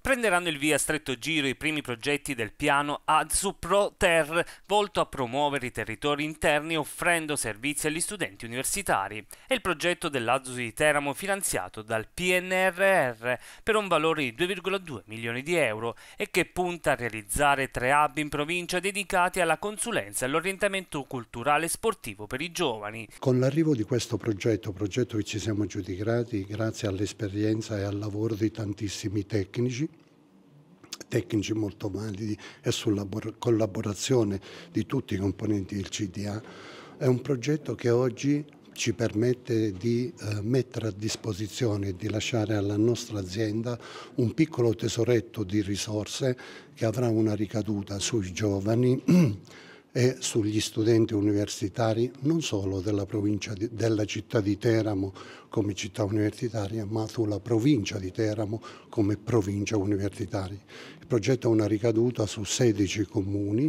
prenderanno il via a stretto giro i primi progetti del piano ADSU Pro Ter, volto a promuovere i territori interni offrendo servizi agli studenti universitari, È il progetto dell'ADSU di Teramo finanziato dal PNRR per un valore di 2,2 milioni di euro e che punta a realizzare tre hub in provincia dedicati alla consulenza e all'orientamento culturale e sportivo per i giovani. Con l'arrivo di questo progetto, progetto che ci siamo giudicati grazie all'esperienza e al lavoro di tantissimi tecnici, tecnici molto validi e sulla collaborazione di tutti i componenti del CDA, è un progetto che oggi ci permette di eh, mettere a disposizione e di lasciare alla nostra azienda un piccolo tesoretto di risorse che avrà una ricaduta sui giovani e sugli studenti universitari non solo della, di, della città di Teramo come città universitaria, ma sulla provincia di Teramo come provincia universitaria. Il progetto ha una ricaduta su 16 comuni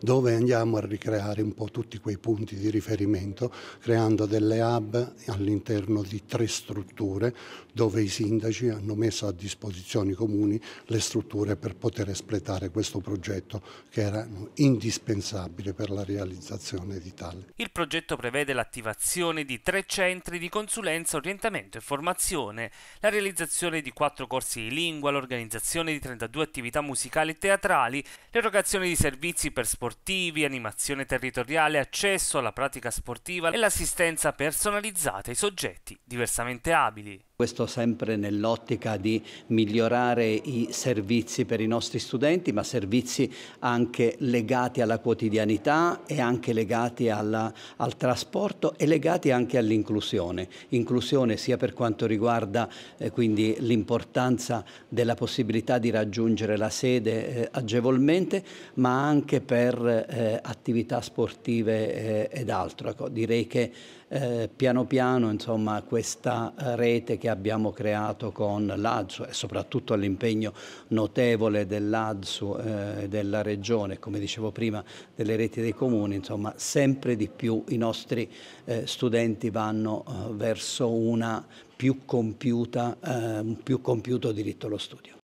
dove andiamo a ricreare un po' tutti quei punti di riferimento creando delle hub all'interno di tre strutture dove i sindaci hanno messo a disposizione i comuni le strutture per poter espletare questo progetto che era indispensabile per la realizzazione di tale. Il progetto prevede l'attivazione di tre centri di consulenza, orientamento e formazione, la realizzazione di quattro corsi di lingua, l'organizzazione di 32 attività musicali e teatrali, l'erogazione di servizi per sportivi, animazione territoriale, accesso alla pratica sportiva e l'assistenza personalizzata ai soggetti diversamente abili. Questo sempre nell'ottica di migliorare i servizi per i nostri studenti, ma servizi anche legati alla quotidianità e anche legati alla, al trasporto e legati anche all'inclusione. Inclusione sia per quanto riguarda eh, quindi l'importanza della possibilità di raggiungere la sede eh, agevolmente, ma anche per eh, attività sportive eh, ed altro. Ecco, direi che eh, piano piano insomma, questa eh, rete che che abbiamo creato con l'ADSU e soprattutto all'impegno notevole dell'ADSU eh, e eh, della Regione, come dicevo prima, delle reti dei comuni, insomma sempre di più i nostri eh, studenti vanno eh, verso una più compiuta, eh, un più compiuto diritto allo studio.